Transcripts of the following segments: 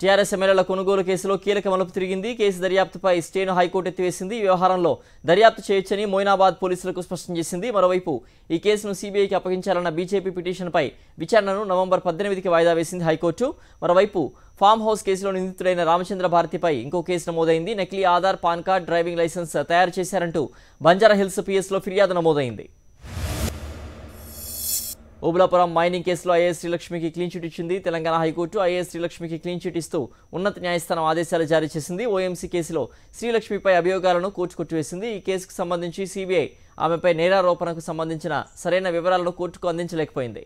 TRS ఎమ్మెల్యేల కొనుగోలు కేసులో కీలక మలుపు తిరిగింది కేసు దర్యాప్తుపై స్టేను హైకోర్టు ఎత్తివేసింది ఈ వ్యవహారంలో దర్యాప్తు చేయొచ్చని మొయినాబాద్ పోలీసులకు స్పష్టం చేసింది మరోవైపు ఈ కేసును సీబీఐకి అప్పగించాలన్న బీజేపీ పిటిషన్పై విచారణను నవంబర్ పద్దెనిమిదికి వాయిదా వేసింది హైకోర్టు మరోవైపు ఫామ్ హౌస్ కేసులో నిందితుడైన రామచంద్ర భారతిపై ఇంకో కేసు నమోదైంది నకిలీ Aadhaar PAN card driving licence తయారు చేశారంటూ బంజారాహిల్స్ పిఎస్లో ఫిర్యాదు నమోదైంది ఓబులాపురం మైనింగ్ కేసులో ఐఏఎస్ శ్రీలక్ష్మికి క్లీన్ చిట్ ఇచ్చింది తెలంగాణ హైకోర్టు ఐఏఎస్ శ్రీలక్ష్మికి క్లీన్ చిట్ ఇస్తూ ఉన్నత న్యాయస్థానం ఆదేశాలు జారీ చేసింది ఓఎంసీ కేసులో శ్రీలక్ష్మిపై అభియోగాలను కోర్టు కొట్టివేసింది ఈ కేసుకు సంబంధించి సిబిఐ ఆమెపై నేరారోపణకు సంబంధించిన సరైన వివరాలను కోర్టుకు అందించలేకపోయింది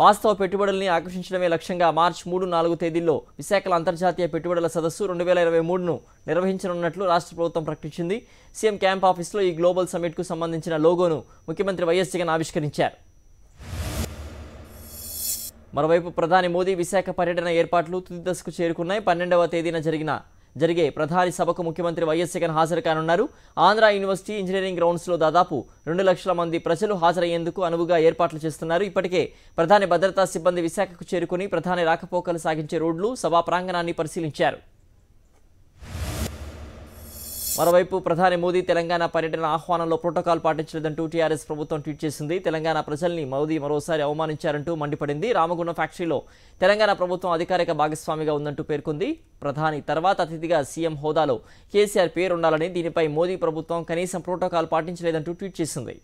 వాస్తవ పెట్టుబడుల్ని ఆకర్షించడమే లక్ష్యంగా మార్చి మూడు నాలుగు తేదీల్లో విశాఖలో అంతర్జాతీయ పెట్టుబడుల సదస్సు రెండు వేల ఇరవై మూడును నిర్వహించనున్నట్లు రాష్ట్ర ప్రభుత్వం ప్రకటించింది సీఎం క్యాంప్ ఆఫీస్లో ఈ గ్లోబల్ సమ్మిట్కు సంబంధించిన లోగోను ముఖ్యమంత్రి వైఎస్ జగన్ ఆవిష్కరించారు మరోవైపు ప్రధాని మోదీ విశాఖ పర్యటన ఏర్పాట్లు తుది దశకు చేరుకున్నాయి పన్నెండవ తేదీన జరిగిన జరిగే ప్రధాని సభకు ముఖ్యమంత్రి వైఎస్ జగన్ హాజరు కానున్నారు ఆంధ్ర యూనివర్సిటీ ఇంజనీరింగ్ గ్రౌండ్స్లో దాదాపు రెండు లక్షల మంది ప్రజలు హాజరయ్యేందుకు అనువుగా ఏర్పాట్లు చేస్తున్నారు ఇప్పటికే ప్రధాని భద్రతా సిబ్బంది విశాఖకు చేరుకుని ప్రధాని రాకపోకలు సాగించే రోడ్లు సభా ప్రాంగణాన్ని పరిశీలించారు మరోవైపు ప్రధాని మోదీ తెలంగాణ పర్యటన ఆహ్వానంలో ప్రోటోకాల్ పాటించలేదంటూ టీఆర్ఎస్ ప్రభుత్వం ట్వీట్ చేసింది తెలంగాణ ప్రజల్ని మోదీ మరోసారి అవమానించారంటూ మండిపడింది రామగుండం ఫ్యాక్టరీలో తెలంగాణ ప్రభుత్వం అధికారిక భాగస్వామిగా ఉందంటూ పేర్కొంది ప్రధాని తర్వాత అతిథిగా సీఎం హోదాలో కేసీఆర్ పేరుండాలని దీనిపై మోదీ ప్రభుత్వం కనీసం ప్రోటోకాల్ పాటించలేదంటూ ట్వీట్ చేసింది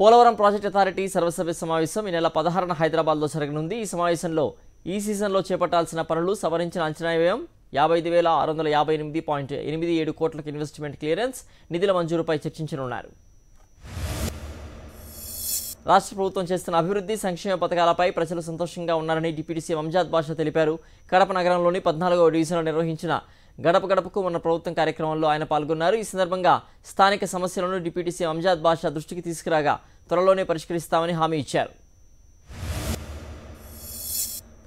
పోలవరం ప్రాజెక్ట్ అథారిటీ సర్వసభ్య సమావేశం ఈ నెల పదహారున హైదరాబాద్లో జరగనుంది ఈ సమావేశంలో ఈ సీజన్లో చేపట్టాల్సిన పనులు సవరించిన అంచనా వ్యయం యాభై ఐదు వేల ఆరు వందల యాభై ఎనిమిది పాయింట్ ఎనిమిది ఏడు కోట్లకు ఇన్వెస్ట్మెంట్ క్లియరెన్స్ నిధుల మంజూరుపై చర్చించనున్నారు రాష్ట్ర ప్రభుత్వం చేస్తున్న అభివృద్ధి సంక్షేమ పథకాలపై ప్రజలు సంతోషంగా ఉన్నారని డిప్యూటీ సీఎం అంజాద్ బాషా తెలిపారు కడప నగరంలోని పద్నాలుగవ డివిజన్లో నిర్వహించిన గడప గడపకు ఉన్న ప్రభుత్వం కార్యక్రమంలో ఆయన పాల్గొన్నారు ఈ సందర్భంగా స్థానిక సమస్యలను డిప్యూటీ సీఎం అంజాద్ బాషా దృష్టికి తీసుకురాగా త్వరలోనే పరిష్కరిస్తామని హామీ ఇచ్చారు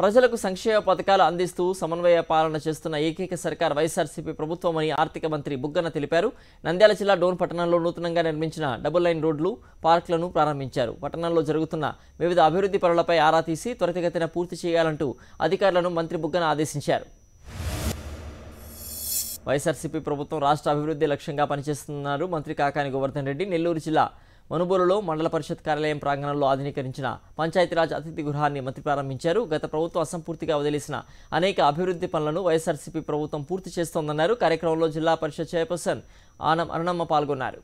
ప్రజలకు సంక్షేమ పథకాలు అందిస్తూ సమన్వయ పాలన చేస్తున్న ఏకైక సర్కార్ వైఎస్ఆర్సీపీ ప్రభుత్వమని ఆర్థిక మంత్రి బుగ్గన తెలిపారు నంద్యాల జిల్లా డోన్ పట్టణంలో నూతనంగా నిర్మించిన డబుల్ లైన్ రోడ్లు పార్కులను ప్రారంభించారు పట్టణంలో జరుగుతున్న వివిధ అభివృద్ధి పనులపై ఆరా తీసి త్వరితగతిన పూర్తి చేయాలంటూ అధికారులను మంత్రి బుగ్గన ఆదేశించారు వైఎస్ఆర్సీపీ ప్రభుత్వం రాష్ట్ర అభివృద్ధి లక్ష్యంగా పనిచేస్తున్నారు మంత్రి కాకాని గోవర్ధన్ రెడ్డి నెల్లూరు జిల్లా మనుబోలులో మండల పరిషత్ కార్యాలయం ప్రాంగణంలో ఆధునీకరించిన పంచాయతీరాజ్ అతిథి గృహాన్ని మంత్రి ప్రారంభించారు గత ప్రభుత్వం అసంపూర్తిగా వదిలేసిన అనేక అభివృద్ధి పనులను వైఎస్ఆర్సీపీ ప్రభుత్వం పూర్తి చేస్తోందన్నారు కార్యక్రమంలో జిల్లా పరిషత్ చైర్పర్సన్ ఆనం అరుణమ్మ పాల్గొన్నారు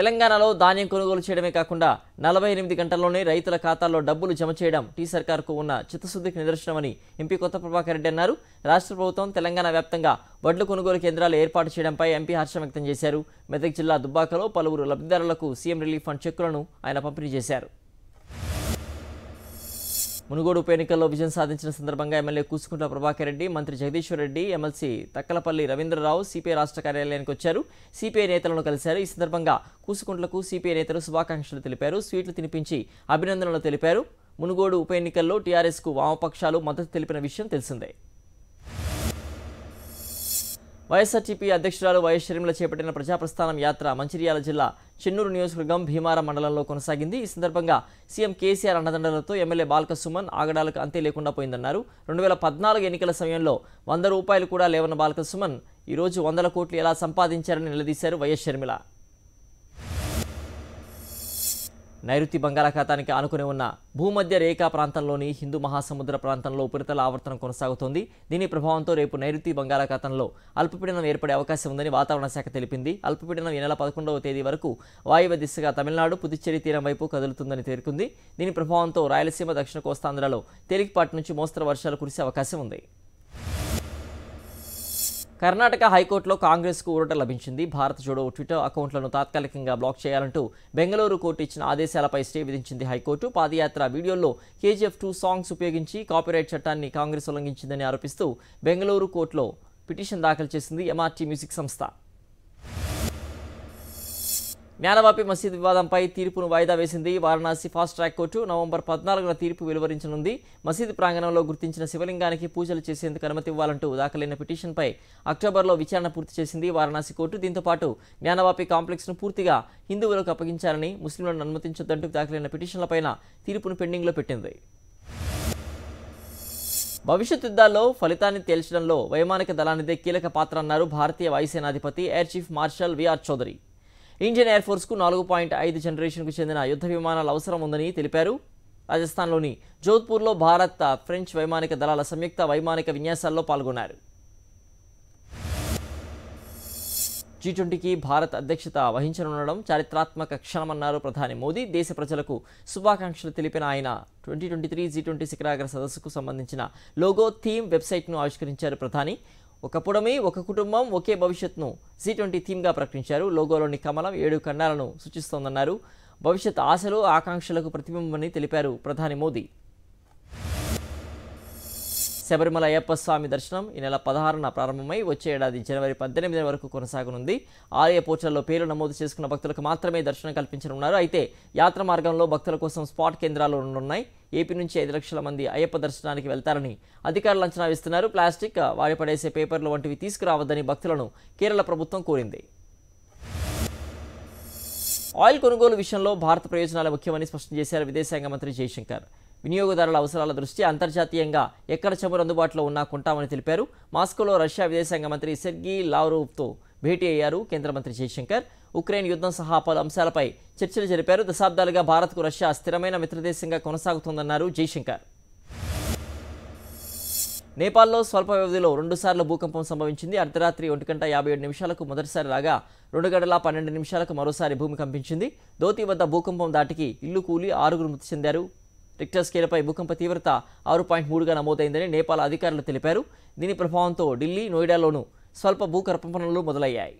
తెలంగాణలో ధాన్యం కొనుగోలు చేయడమే కాకుండా నలభై ఎనిమిది గంటల్లోనే రైతుల ఖాతాల్లో డబ్బులు జమ చేయడం టీ సర్కార్కు ఉన్న చిత్తశుద్ధికి నిదర్శనమని ఎంపీ కొత్త ప్రభాకర్ రెడ్డి అన్నారు రాష్ట్ర ప్రభుత్వం తెలంగాణ వ్యాప్తంగా వడ్లు కొనుగోలు కేంద్రాలు ఏర్పాటు చేయడంపై ఎంపీ హర్షం వ్యక్తం చేశారు మెదక్ జిల్లా దుబ్బాకలో పలువురు లబ్ధిదారులకు సీఎం రిలీఫ్ ఫండ్ చెక్కులను ఆయన పంపిణీ చేశారు మునుగోడు ఉప ఎన్నికల్లో విజయం సాధించిన సందర్భంగా ఎమ్మెల్యే కూసుకుంట్ల ప్రభాకర్ రెడ్డి మంత్రి జగదీశ్వర్ రెడ్డి ఎమ్మెల్సీ తక్కలపల్లి రవీంద్రరావు సిపిఐ రాష్ట్ర కార్యాలయానికి వచ్చారు సిపిఐ నేతలను కలిశారు ఈ సందర్భంగా కూసుకుంట్లకు సిపిఐ నేతలు శుభాకాంక్షలు తెలిపారు స్వీట్లు తినిపించి అభినందనలు తెలిపారు మునుగోడు ఉప ఎన్నికల్లో టీఆర్ఎస్కు వామపక్షాలు మద్దతు తెలిపిన విషయం తెలిసిందే వైఎస్ఆర్టీపీ అధ్యక్షురాలు వైఎస్ షరీంలో చేపట్టిన ప్రజాప్రస్థానం యాత్ర మంచిర్యాల జిల్లా చెన్నూరు నియోజకవర్గం భీమారం మండలంలో కొనసాగింది ఈ సందర్భంగా సీఎం కేసీఆర్ అన్నదండలతో ఎమ్మెల్యే బాలక సుమన్ ఆగడాలకు అంతే లేకుండా పోయిందన్నారు రెండు వేల పద్నాలుగు ఎన్నికల సమయంలో వంద రూపాయలు కూడా లేవన్న బాలక సుమన్ ఈరోజు వందల కోట్లు ఎలా సంపాదించారని నిలదీశారు వైఎస్ షర్మిల నైరుతి బంగాళాఖాతానికి ఆనుకుని ఉన్న భూమధ్య రేఖా ప్రాంతంలోని హిందూ మహాసముద్ర ప్రాంతంలో ఉపరితల ఆవర్తనం కొనసాగుతోంది దీని ప్రభావంతో రేపు నైరుతి బంగాళాఖాతంలో అల్పపీడనం ఏర్పడే అవకాశం ఉందని వాతావరణ శాఖ తెలిపింది అల్పపీడనం ఈ నెల పదకొండవ తేదీ వరకు వాయువ్య దిశగా తమిళనాడు పుదుచ్చేరి తీరం వైపు కదులుతుందని పేర్కొంది దీని ప్రభావంతో రాయలసీమ దక్షిణ కోస్తాంధ్రలో తేలికపాటి నుంచి మోస్తరు వర్షాలు కురిసే అవకాశం ఉంది కర్ణాటక హైకోర్టులో కాంగ్రెస్కు ఊరట లభించింది భారత్ జోడో ట్విట్టర్ అకౌంట్లను తాత్కాలికంగా బ్లాక్ చేయాలంటూ బెంగళూరు కోర్టు ఇచ్చిన ఆదేశాలపై స్టే విధించింది హైకోర్టు పాదయాత్ర వీడియోల్లో కేజీఎఫ్ టూ సాంగ్స్ ఉపయోగించి కాపీరైట్ చట్టాన్ని కాంగ్రెస్ ఉల్లంఘించిందని ఆరోపిస్తూ బెంగళూరు కోర్టులో పిటిషన్ దాఖలు చేసింది ఎంఆర్టీ మ్యూజిక్ సంస్థ జ్ఞానవాపి మసీద్ వివాదంపై తీర్పును వాయిదా వేసింది Varanasi fast track court November పద్నాలుగున తీర్పు వెలువరించనుంది మసీద్ ప్రాంగణంలో గుర్తించిన శివలింగానికి పూజలు చేసేందుకు అనుమతి ఇవ్వాలంటూ దాఖలైన పిటిషన్పై అక్టోబర్లో విచారణ పూర్తి చేసింది వారణాసి కోర్టు దీంతో పాటు జ్ఞానవాపి కాంప్లెక్స్ను పూర్తిగా హిందువులకు అప్పగించాలని ముస్లింలను అనుమతించొద్దంటూ దాఖలైన పిటిషన్లపైన తీర్పును పెండింగ్లో పెట్టింది భవిష్యత్ యుద్ధాల్లో ఫలితాన్ని తేల్చడంలో వైమానిక దళానిదే కీలక పాత్ర అన్నారు భారతీయ వాయుసేనాధిపతి air chief marshal VR Chaudhari Indian air ఫోర్స్కు నాలుగు పాయింట్ ఐదు జనరేషన్కు చెందిన యుద్ధ విమానాలు అవసరం ఉందని తెలిపారు రాజస్థాన్లోని జోధ్పూర్లో భారత్ ఫ్రెంచ్ వైమానిక దళాల సంయుక్త వైమానిక విన్యాసాల్లో పాల్గొన్నారు జీ ట్వంటీకి భారత్ అధ్యక్షత వహించనుండడం చారిత్రాత్మక క్షణమన్నారు ప్రధాని మోదీ దేశ ప్రజలకు శుభాకాంక్షలు తెలిపిన ఆయన twenty twenty three G twenty శిఖరాగ్ర సదస్సుకు సంబంధించిన లోగో థీమ్ వెబ్సైట్ను ఆవిష్కరించారు ప్రధాని ఒక పుడమి ఒక కుటుంబం ఒకే భవిష్యత్ను సీ ట్వంటీ థీమ్గా ప్రకటించారు లోగోలోని కమలం ఏడు కన్నాలను సూచిస్తోందన్నారు భవిష్యత్ ఆశలు ఆకాంక్షలకు ప్రతిబింబమని తెలిపారు ప్రధాని మోదీ శబరిమల అయ్యప్ప స్వామి దర్శనం ఈ నెల పదహారున ప్రారంభమై వచ్చే ఏడాది జనవరి పద్దెనిమిది వరకు కొనసాగనుంది ఆలయ పోర్టల్లో పేర్లు నమోదు చేసుకున్న భక్తులకు మాత్రమే దర్శనం కల్పించనున్నారు అయితే యాత్ర మార్గంలో భక్తుల కోసం స్పాట్ కేంద్రాలు ఉన్నాయి ఏపీ నుంచి ఐదు లక్షల మంది అయ్యప్ప దర్శనానికి వెళ్తారని అధికారులు అంచనా వేస్తున్నారు ప్లాస్టిక్ వాడిపడేసే పేపర్లు వంటివి తీసుకురావద్దని భక్తులను కేరళ ప్రభుత్వం కోరింది ఆయిల్ కొనుగోలు విషయంలో భారత ప్రయోజనాలు ముఖ్యమని స్పష్టం చేశారు విదేశాంగ మంత్రి జయశంకర్ వినియోగదారుల అవసరాల దృష్ట్యా అంతర్జాతీయంగా ఎక్కడ చమురు అందుబాటులో ఉన్నా కొంటామని తెలిపారు మాస్కోలో రష్యా విదేశాంగ మంత్రి సెర్గీ లావ్రూప్తో భేటీ అయ్యారు కేంద్ర మంత్రి జయశంకర్ ఉక్రెయిన్ యుద్ధం సహా పలు అంశాలపై చర్చలు జరిపారు దశాబ్దాలుగా భారత్కు రష్యా స్థిరమైన మిత్రదేశంగా కొనసాగుతోందన్నారు జైశంకర్ నేపాల్లో స్వల్ప వ్యవధిలో రెండుసార్లు భూకంపం సంభవించింది అర్ధరాత్రి ఒంటి గంట యాభై ఏడు నిమిషాలకు మొదటిసారి రాగా రెండు గంటల పన్నెండు నిమిషాలకు మరోసారి భూమి కంపించింది దోతి వద్ద భూకంపం దాటికి ఇల్లు కూలి ఆరుగురు మృతి చెందారు రిక్టర్ స్కేల్పై భూకంప తీవ్రత ఆరు పాయింట్ మూడుగా నమోదైందని నేపాల్ అధికారులు తెలిపారు దీని ప్రభావంతో ఢిల్లీ నోయిడాలోనూ స్వల్ప భూకంపనలు మొదలయ్యాయి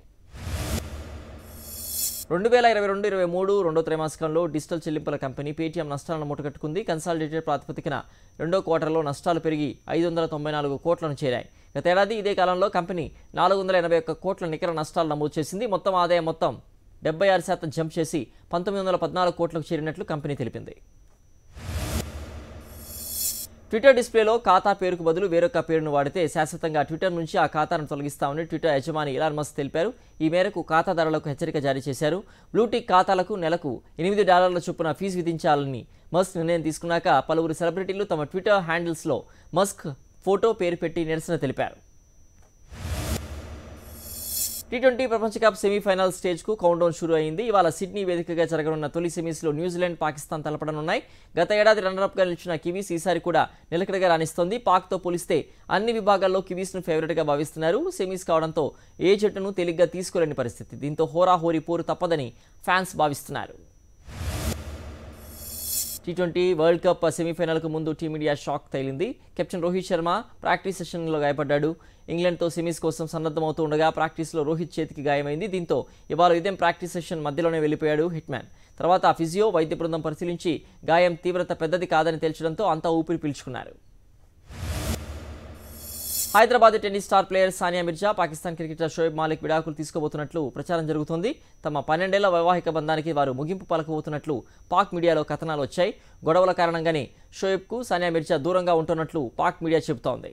రెండు వేల ఇరవై రెండు ఇరవై మూడు రెండో త్రైమాసికంలో డిజిటల్ చెల్లింపుల కంపెనీ పేటీఎం నష్టాలను మూటకట్టుకుంది కన్సాలిడేటెడ్ ప్రాతిపదికన రెండో క్వార్టర్లో నష్టాలు పెరిగి ఐదు వందల తొంభై నాలుగు కోట్లను చేరాయి గతేడాది ఇదే కాలంలో కంపెనీ నాలుగు వందల ఎనభై ఒక్క కోట్ల నికర నష్టాలు నమోదు చేసింది మొత్తం ఆదాయం మొత్తం డెబ్బై ఆరు శాతం జంప్ చేసి పంతొమ్మిది వందల పద్నాలుగు కోట్లకు చేరినట్లు కంపెనీ తెలిపింది ట్విట్టర్ డిస్ప్లేలో ఖాతా పేరుకు బదులు వేరొక పేరును వాడితే శాశ్వతంగా ట్విట్టర్ నుంచి ఆ ఖాతాను తొలగిస్తామని ట్విట్టర్ యజమాని ఇలాన్ మస్క్ తెలిపారు ఈ మేరకు ఖాతాదారులకు హెచ్చరిక జారీ చేశారు బ్లూటిక్ ఖాతాలకు నెలకు ఎనిమిది డాలర్ల చొప్పున ఫీజు విధించాలని మస్క్ నిర్ణయం తీసుకున్నాక పలువురు సెలబ్రిటీలు తమ ట్విట్టర్ హ్యాండిల్స్లో మస్క్ ఫోటో పేరు పెట్టి నిరసన తెలిపారు టీ ట్వంటీ ప్రపంచ కప్ సెమీఫైనల్ స్టేజ్కు కౌంటడౌన్ షురూ అయింది ఇవాళ సిడ్నీ వేదికగా జరగనున్న తొలి సెమీస్లో న్యూజిలాండ్ పాకిస్తాన్ తలపడనున్నాయి గత ఏడాది రన్నరప్గా నిలిచిన కివీస్ ఈసారి కూడా నిలకడగా రాణిస్తోంది పాక్తో పోలిస్తే అన్ని విభాగాల్లో కివీస్ను ఫేవరెట్గా భావిస్తున్నారు సెమీస్ కావడంతో ఏ జట్టును తేలిగ్గా తీసుకోలేని పరిస్థితి దీంతో హోరాహోరీ పోరు తప్పదని ఫ్యాన్స్ భావిస్తున్నారు టీ ట్వంటీ వరల్డ్ కప్ సెమీఫైనల్కు ముందు టీమిండియా షాక్ తగిలింది కెప్టెన్ రోహిత్ శర్మ ప్రాక్టీస్ సెషన్లో గాయపడ్డాడు ఇంగ్లాండ్తో సెమీస్ కోసం సన్నద్ధమవుతూ ఉండగా ప్రాక్టీస్లో రోహిత్ చేతికి గాయమైంది దీంతో ఇవాళ ఇదేం ప్రాక్టీస్ సెషన్ మధ్యలోనే వెళ్ళిపోయాడు హిట్మ్యాన్ తర్వాత ఫిజియో వైద్య బృందం పరిశీలించి గాయం తీవ్రత పెద్దది కాదని తేల్చడంతో అంతా ఊపిరి పీల్చుకున్నారు Hyderabad tennis star player Sania Mirza Pakistan cricketer Shoaib Malik విడాకులు తీసుకోబోతున్నట్లు ప్రచారం జరుగుతోంది తమ పన్నెండేళ్ల వైవాహిక బంధానికి వారు ముగింపు పలకబోతున్నట్లు పాక్ మీడియాలో కథనాలు వచ్చాయి గొడవల కారణంగానే షోయబ్కు సానియా మిర్జా దూరంగా ఉంటున్నట్లు పాక్ మీడియా చెబుతోంది